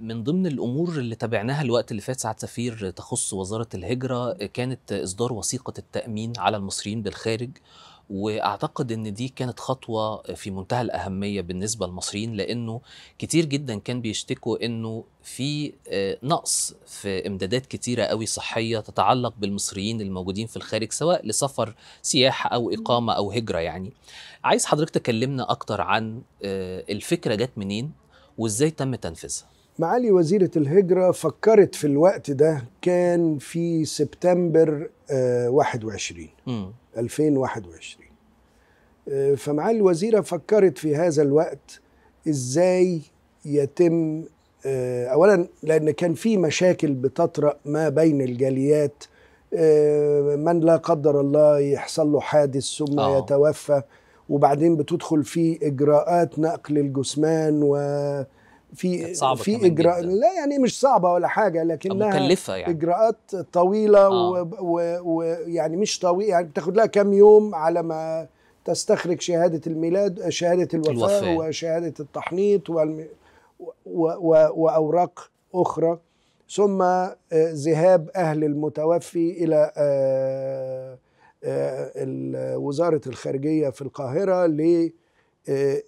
من ضمن الامور اللي تابعناها الوقت اللي فات سعاده سفير تخص وزاره الهجره كانت اصدار وثيقه التامين على المصريين بالخارج واعتقد ان دي كانت خطوه في منتهى الاهميه بالنسبه للمصريين لانه كتير جدا كان بيشتكوا انه في آه، نقص في امدادات كتيره قوي صحيه تتعلق بالمصريين الموجودين في الخارج سواء لسفر سياحه او اقامه او هجره يعني عايز حضرتك تكلمنا اكتر عن آه، الفكره جت منين وازاي تم تنفيذها معالي وزيرة الهجرة فكرت في الوقت ده كان في سبتمبر 21 آه، 2021 آه، فمعالي الوزيرة فكرت في هذا الوقت ازاي يتم آه، اولا لان كان في مشاكل بتطرأ ما بين الجاليات من لا قدر الله يحصل له حادث ثم أوه. يتوفى وبعدين بتدخل في اجراءات نقل الجثمان و في صعبة في اجراء جداً. لا يعني مش صعبه ولا حاجه لكنها مكلفه يعني اجراءات طويله آه. ويعني مش طويله يعني بتاخد لها كام يوم على ما تستخرج شهاده الميلاد شهاده الوفاه, الوفاة. وشهاده التحنيط والم... و... و... واوراق اخرى ثم آه، ذهاب اهل المتوفي الى آه، آه، وزاره الخارجيه في القاهره ل آه،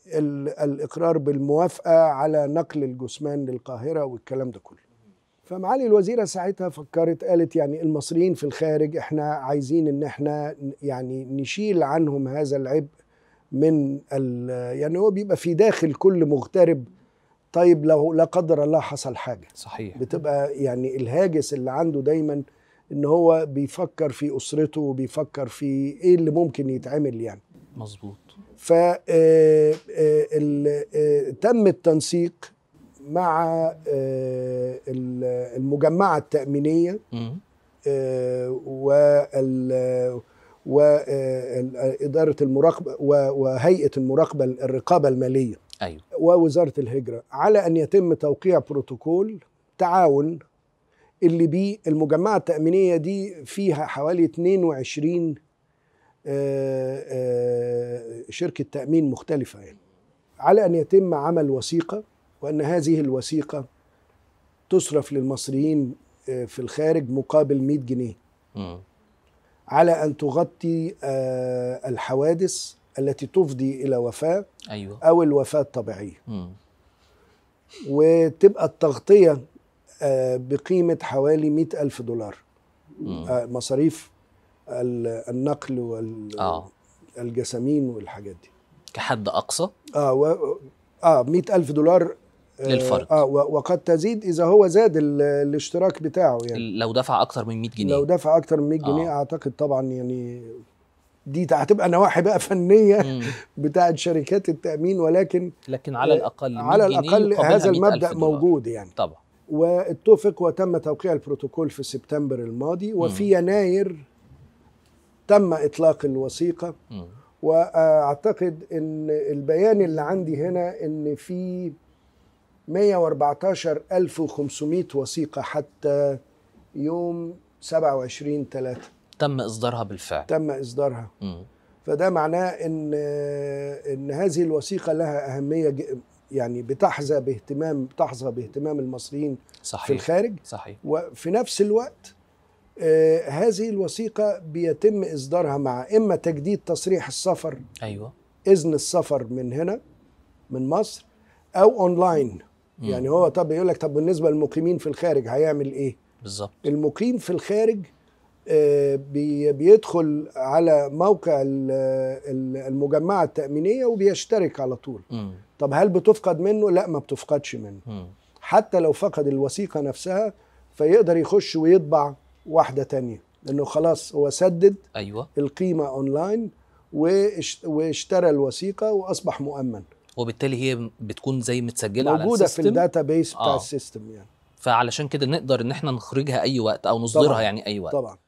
الاقرار بالموافقه على نقل الجثمان للقاهره والكلام ده كله فمعالي الوزيره ساعتها فكرت قالت يعني المصريين في الخارج احنا عايزين ان احنا يعني نشيل عنهم هذا العبء من يعني هو بيبقى في داخل كل مغترب طيب لو لا قدر الله حصل حاجه صحيح بتبقى يعني الهاجس اللي عنده دايما ان هو بيفكر في اسرته وبيفكر في ايه اللي ممكن يتعمل يعني مظبوط ف آه، آه، آه، تم التنسيق مع المجمعة التأمينية وإدارة المراقبة وهيئة المراقبة الرقابة المالية أيوة. ووزارة الهجرة على أن يتم توقيع بروتوكول تعاون اللي بيه المجمعة التأمينية دي فيها حوالي 22 آه، آه، شركه تامين مختلفه يعني على ان يتم عمل وثيقه وان هذه الوثيقه تصرف للمصريين آه، في الخارج مقابل 100 جنيه م. على ان تغطي الحوادث التي تفضي الى وفاه أيوة. او الوفاه الطبيعيه م. وتبقى التغطيه بقيمه حوالي 100 الف دولار مصاريف النقل والجسامين آه. والحاجات دي كحد اقصى اه و... اه 100000 دولار آه، للفرد اه وقد تزيد اذا هو زاد الاشتراك بتاعه يعني لو دفع اكتر من 100 جنيه لو دفع اكتر من 100 آه. جنيه اعتقد طبعا يعني دي هتبقى نواحي بقى فنيه بتاعه شركات التامين ولكن لكن على آه، الاقل على الاقل هذا المبدا موجود يعني طبعا واتفق وتم توقيع البروتوكول في سبتمبر الماضي وفي مم. يناير تم اطلاق الوثيقه واعتقد ان البيان اللي عندي هنا ان في 114500 وثيقه حتى يوم 27 3 تم اصدارها بالفعل تم اصدارها مم. فده معناه ان ان هذه الوثيقه لها اهميه يعني بتحظى باهتمام بتحظى باهتمام المصريين صحيح. في الخارج صحيح وفي نفس الوقت آه، هذه الوثيقه بيتم اصدارها مع اما تجديد تصريح السفر ايوه اذن السفر من هنا من مصر او اونلاين يعني هو طب يقول لك طب بالنسبه للمقيمين في الخارج هيعمل ايه بالظبط المقيم في الخارج آه، بيدخل على موقع المجمعه التامينيه وبيشترك على طول م. طب هل بتفقد منه لا ما بتفقدش منه م. حتى لو فقد الوثيقه نفسها فيقدر يخش ويطبع واحده تانية لانه خلاص هو سدد ايوه القيمه اونلاين واشترى الوثيقه واصبح مؤمن وبالتالي هي بتكون زي متسجله موجودة على السيستم موجوده في الداتا بيس بتاع آه. السيستم يعني فعلشان كده نقدر ان احنا نخرجها اي وقت او نصدرها طبعًا. يعني اي وقت طبعا